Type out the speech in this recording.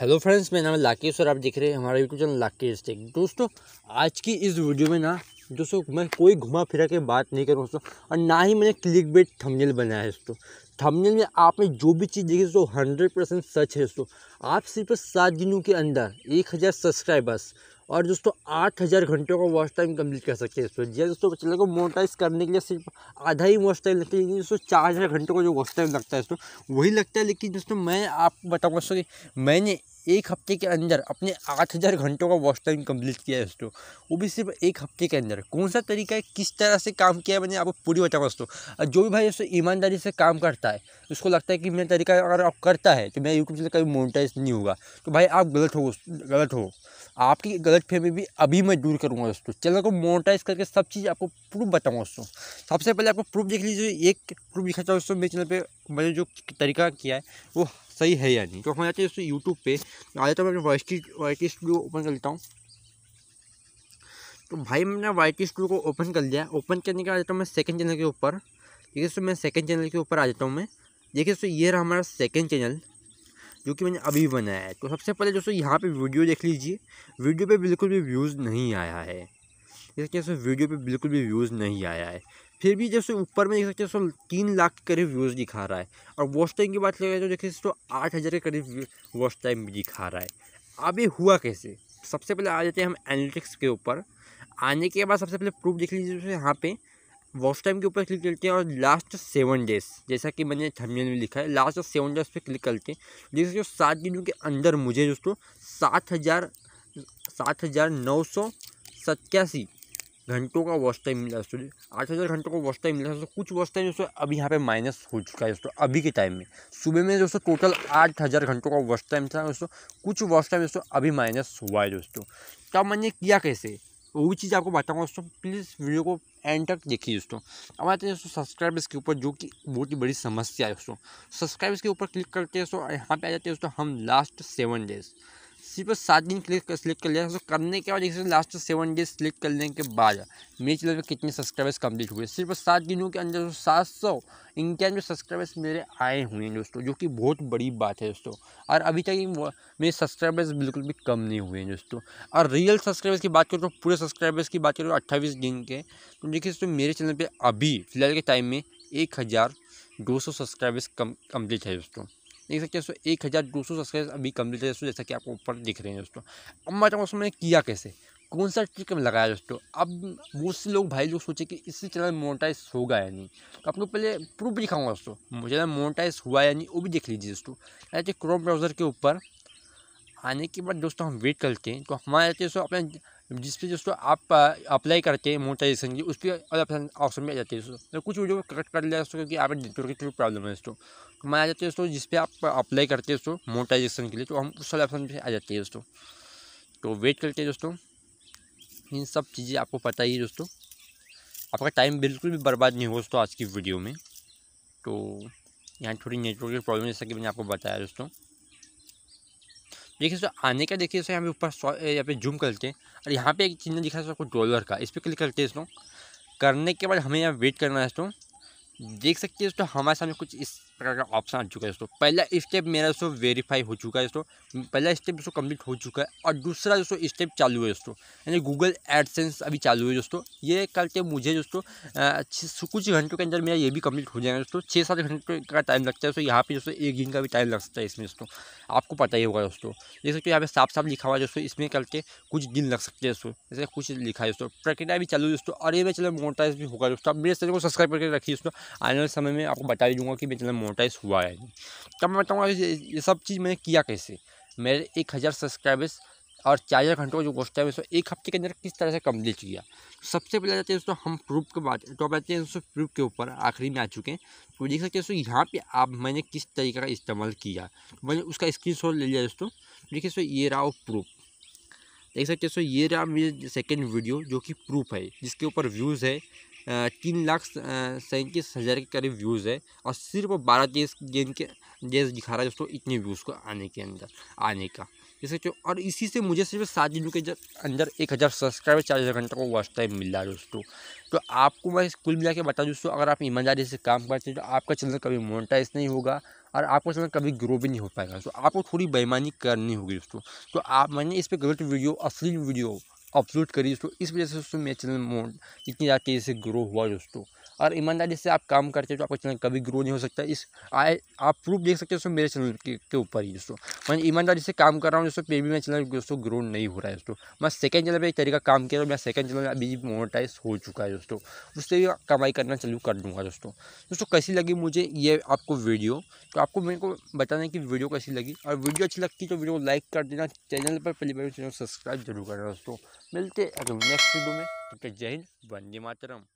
hello friends मेरा नाम है लाकेश और आप देख रहे हैं हमारा यूट्यूब चैनल लाकेश टेक दोस्तों आज की इस वीडियो में ना दोस्तों मैं कोई घुमा फिरा के बात नहीं करूँ दोस्तों और ना ही मैंने क्लिक बेट थमनेल बनाया है दोस्तों थमनेल में आपने जो भी चीज़ देखी दोस्तों हंड्रेड परसेंट सच है दोस्तों आप सिर्फ सात दिनों के अंदर एक हज़ार सब्सक्राइबर्स और दोस्तों आठ हज़ार घंटों का वॉच टाइम कंप्लीट कर सकते हैं इस जी हाँ दोस्तों बच्चे को मोटाइज करने के लिए सिर्फ आधा ही वॉच टाइम लगता है लेकिन दोस्तों चार हज़ार घंटों का जो वॉच टाइम लगता है दोस्तों वही लगता है लेकिन दोस्तों मैं आपको बताऊँगा दोस्तों मैंने एक हफ्ते के अंदर अपने आठ हज़ार घंटों का वॉच टाइम कंप्लीट किया है दोस्तों वो भी सिर्फ एक हफ्ते के अंदर कौन सा तरीका है किस तरह से काम किया है मैंने आपको पूरी बताऊँगा दोस्तों और जो भी भाई दोस्तों ईमानदारी से काम करता है उसको लगता है कि मेरा तरीका अगर आप करता है तो मेरा यूट्यूब से कभी मोनिटाइज नहीं होगा तो भाई आप गलत हो गलत हो आपकी गलत फहमी भी अभी मैं दूर करूँगा दोस्तों चैनल को मोनोटाइज करके सब चीज़ आपको प्रूफ बताऊँगा दोस्तों सबसे पहले आपको प्रूफ देख लीजिए एक प्रूफ दिखा चाहूँ दोस्तों मेरे चैनल पर मैंने जो तरीका किया है वो सही है या नहीं तो हम जाते हैं दोस्तों यूट्यूब पर आ जाता हूँ मैं वॉइस की वॉइस की स्टूडियो ओपन कर लेता हूँ तो भाई मैंने वाई टी स्टूडियो को ओपन कर लिया ओपन करने के आ जाता हूँ मैं सेकंड चैनल के ऊपर देखिए दोस्तों मैं सेकंड चैनल के ऊपर आ जाता हूँ मैं देखिए दोस्तों ये रहा हमारा सेकंड चैनल जो कि मैंने अभी बनाया है तो सबसे पहले दोस्तों यहाँ पे वीडियो देख लीजिए वीडियो पे बिल्कुल भी व्यूज़ नहीं आया है देख सकते हैं वीडियो पे बिल्कुल भी व्यूज़ नहीं आया है फिर भी जैसे ऊपर में देख सकते हैं तीन लाख के करीब व्यूज़ दिखा रहा है और वॉच टाइम की बात करें तो देखिए तो आठ हज़ार के करीब वॉच टाइम भी दिखा रहा है अब ये हुआ कैसे सबसे पहले आ जाते हैं हम एनालिटिक्स के ऊपर आने के बाद सबसे पहले प्रूफ देख लीजिए यहाँ पर वॉच टाइम के ऊपर क्लिक करते हैं और लास्ट सेवन डेज जैसा कि मैंने थंबनेल में लिखा है लास्ट सेवन डेज पे क्लिक करते हैं जिससे जो सात दिनों के अंदर मुझे दोस्तों सात हज़ार सात हज़ार नौ सौ सत्यासी घंटों का वॉच टाइम मिला दोस्तों आठ हज़ार घंटों का वॉच टाइम मिला दोस्तों कुछ वॉच टाइम दोस्तों अभी यहाँ पे माइनस हो चुका है दोस्तों अभी के टाइम में सुबह में दोस्तों टोटल आठ हज़ार घंटों का वॉच टाइम था दोस्तों कुछ वॉच टाइम दोस्तों अभी माइनस हुआ है दोस्तों तब मैंने किया कैसे वो भी चीज़ आपको बताऊँगा दोस्तों प्लीज़ वीडियो को एंड तक देखिए दोस्तों अब आते हैं दोस्तों सब्सक्राइबर्स के ऊपर जो कि बहुत ही बड़ी समस्या है दोस्तों सब्सक्राइबर्स के ऊपर क्लिक करके दोस्तों यहाँ पे आ जाते हैं दोस्तों हम लास्ट सेवन डेज़ सिर्फ सात दिन क्लिक सिलेक्ट कर लिया तो करने के बाद जैसे लास्ट सेवन डेज सिलेक्ट करने के बाद मेरे चैनल पर कितने सब्सक्राइबर्स कंप्लीट हुए सिर्फ सात दिनों के अंदर तो सात सौ इक्यानवे सब्सक्राइबर्स मेरे आए हुए हैं दोस्तों जो कि बहुत बड़ी बात है दोस्तों और अभी तक मेरे सब्सक्राइबर्स बिल्कुल भी कम नहीं हुए हैं दोस्तों और रियल सब्सक्राइबर्स की बात करो तो पूरे सब्सक्राइबर्स की बात करो तो अट्ठाईस दिन के तो देखिए दोस्तों मेरे चैनल पर अभी फिलहाल के टाइम में एक हज़ार दो सौ सब्सक्राइबर्स कम कम्प्लीट है दोस्तों देख सकते हैं दोस्तों एक हज़ार दो सौ सब्सक्राइब अभी कम्प्लीट है दोस्तों जैसा कि आपको ऊपर दिख रहे हैं दोस्तों अब मैं चाहूँगा मैंने किया कैसे कौन सा ट्रिक में लगाया दोस्तों अब बहुत से लोग भाई लोग सोचे कि इससे चैनल मोनोटाइज होगा या नहीं तो आपको पहले प्रूफ भी दिखाऊंगा दोस्तों चैनल मोनोटाइज हुआ या नहीं वो भी देख लीजिए दोस्तों ऐसे क्रोम ब्राउज़र के ऊपर आने के बाद दोस्तों हम वेट करते हैं तो हमारे दोस्तों अपने जिस पर दोस्तों आप अप्लाई करते हैं मोटाइजेशन की उस पर अलग ऑप्शन ऑप्शन आ जाती है दोस्तों कुछ वीडियो को करेक्ट कर लिया दोस्तों क्योंकि आप नेटवर्क की थोड़ी प्रॉब्लम है दोस्तों तो मैं आ जाते हैं दोस्तों जिस पर आप अप्लाई करते हैं दोस्तों मोटाइजेशन के लिए तो हम उस वाले ऑप्शन पर आ जाते हैं दोस्तों तो वेट करते हैं दोस्तों इन सब चीज़ें आपको पता ही है दोस्तों आपका टाइम बिल्कुल भी बर्बाद नहीं होगा दोस्तों आज की वीडियो में तो यहाँ थोड़ी नेटवर्क की प्रॉब्लम जैसा कि मैंने आपको बताया दोस्तों देखिए सो आने का देखिए सो यहाँ पे ऊपर यहाँ पे जूम करते हैं और यहाँ पे एक चीज दिखा है आपको डॉलर का इस पर क्लिक करते हैं करने के बाद हमें यहाँ वेट करना है इसको देख सकते हैं इसको हमारे सामने कुछ इस प्रकार का ऑप्शन आ चुका है दोस्तों पहला स्टेप मेरा दोस्तों वेरीफाई हो चुका है दोस्तों पहला स्टेप दोस्तों कंप्लीट हो चुका है और दूसरा दोस्तों स्टेप चालू है दोस्तों यानी गूगल एडसेंस अभी चालू है दोस्तों ये करके मुझे दोस्तों कुछ घंटों के अंदर मेरा ये भी कम्प्लीट हो जाएगा दोस्तों छः सात घंटे का टाइम लगता है दोस्तों यहाँ पर दोस्तों एक दिन का भी टाइम लग सकता है इसमें दोस्तों आपको पता ही होगा दोस्तों देख सकते यहाँ पर साफ साफ लिखा हुआ है दोस्तों इसमें करके कुछ दिन लग सकते हैं दोस्तों जैसे कुछ लिखा है दोस्तों प्रक्रिया भी चालू है दोस्तों और ये मैं चलो मोटाइज भी होगा दोस्तों आप मेरे चैनल को सब्सक्राइब करके रखिए दोस्तों आने वाले समय में आपको बता दूँगा दूंगा कि मैं चलो मोटाइज हुआ है तब तो मैं बताऊँगा ये सब चीज़ मैंने किया कैसे मेरे एक हज़ार सब्सक्राइबर्स और चार हज़ार घंटों जो गोस्ट है उसको एक हफ्ते के अंदर किस तरह से कम्प्लीट किया तो सबसे पहले जाते हैं दोस्तों हम प्रूफ के बाद तो जाते हैं दोस्तों प्रूफ के ऊपर आखिरी में आ चुके हैं तो देख सकते हैं दोस्तों यहाँ पे आप मैंने किस तरीके का इस्तेमाल किया तो मैंने उसका स्क्रीन ले लिया दोस्तों देखिए सो ये रहा प्रूफ देख सकते हैं दोस्तों ये रहा मेरी सेकेंड वीडियो जो कि प्रूफ है जिसके ऊपर व्यूज़ है तीन लाख सैंतीस हज़ार के करीब व्यूज़ है और सिर्फ बारह देश गेंद के देश दिखा रहा है दोस्तों इतने व्यूज़ को आने के अंदर आने का जैसे कि और इसी से मुझे सिर्फ सात दिनों के अंदर एक हज़ार सब्सक्राइबर चार हज़ार घंटे को वॉच टाइम मिल रहा है दोस्तों तो आपको मैं कुल मिला के बता दोस्तों अगर आप ईमानदारी से काम करते हैं तो आपका चैनल कभी मोनिटाइज नहीं होगा और आपका चैनल कभी ग्रो भी नहीं हो पाएगा तो आपको थोड़ी बेईमानी करनी होगी दोस्तों तो आप मैंने इस पर गलत वीडियो असली वीडियो अपलोड करी दोस्तों इस वजह से दोस्तों मेरा चैनल इतनी ज़्यादा तेज़ी से ग्रो हुआ दोस्तों और ईमानदारी से आप काम करते हो तो आपका चैनल कभी ग्रो नहीं हो सकता इस आए आप प्रूफ देख सकते हो दोस्तों मेरे चैनल के ऊपर ही दोस्तों मैं ईमानदारी से काम कर रहा हूँ दोस्तों फिर भी मेरा चैनल दोस्तों ग्रो नहीं हो रहा है दोस्तों मैं सेकंड चैनल पर एक तरीका काम किया तो मेरा सेकंड चैनल अभी मोनोटाइज हो चुका है दोस्तों उससे भी कमाई करना चालू कर दूँगा दोस्तों दोस्तों कैसी लगी मुझे ये आपको वीडियो तो आपको मेरे को बताना कि वीडियो कैसी लगी और वीडियो अच्छी लगती तो वीडियो लाइक कर देना चैनल पर पहली बार चैनल सब्सक्राइब जरूर करना दोस्तों मिलते अगर नेक्स्ट वीडियो में तो जय हिंद वंदे मातरम